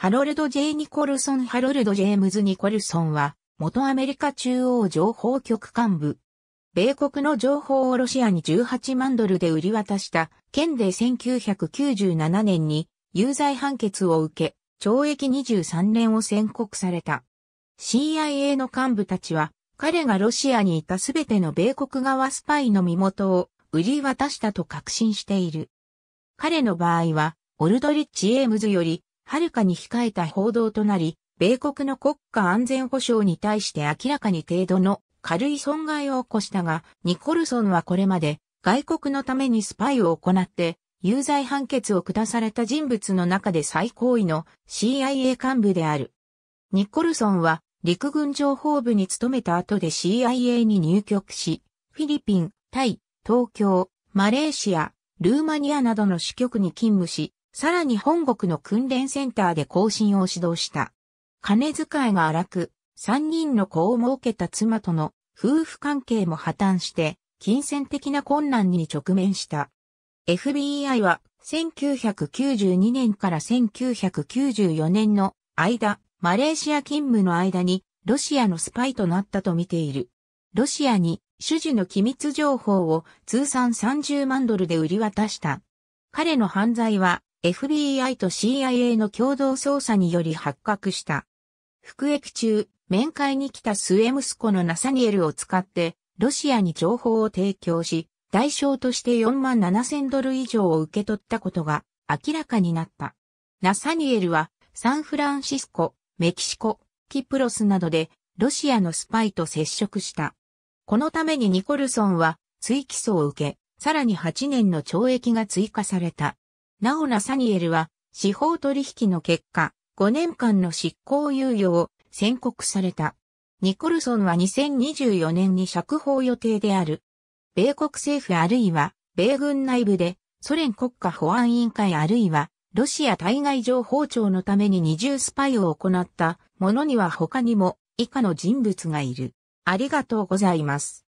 ハロルド・ジェイ・ニコルソン・ハロルド・ジェームズ・ニコルソンは、元アメリカ中央情報局幹部。米国の情報をロシアに18万ドルで売り渡した県で1997年に有罪判決を受け、懲役23年を宣告された。CIA の幹部たちは、彼がロシアにいたすべての米国側スパイの身元を売り渡したと確信している。彼の場合は、オルドリッチ・エームズよりはるかに控えた報道となり、米国の国家安全保障に対して明らかに程度の軽い損害を起こしたが、ニコルソンはこれまで外国のためにスパイを行って有罪判決を下された人物の中で最高位の CIA 幹部である。ニコルソンは陸軍情報部に勤めた後で CIA に入局し、フィリピン、タイ、東京、マレーシア、ルーマニアなどの支局に勤務し、さらに本国の訓練センターで更新を指導した。金遣いが荒く、三人の子を設けた妻との夫婦関係も破綻して、金銭的な困難に直面した。FBI は1992年から1994年の間、マレーシア勤務の間にロシアのスパイとなったと見ている。ロシアに主事の機密情報を通算30万ドルで売り渡した。彼の犯罪は FBI と CIA の共同捜査により発覚した。服役中、面会に来た末息子のナサニエルを使って、ロシアに情報を提供し、代償として4万7千ドル以上を受け取ったことが明らかになった。ナサニエルはサンフランシスコ、メキシコ、キプロスなどでロシアのスパイと接触した。このためにニコルソンは追起訴を受け、さらに8年の懲役が追加された。なおナサニエルは、司法取引の結果、5年間の執行猶予を宣告された。ニコルソンは2024年に釈放予定である。米国政府あるいは、米軍内部で、ソ連国家保安委員会あるいは、ロシア対外情報庁のために二重スパイを行った者には他にも以下の人物がいる。ありがとうございます。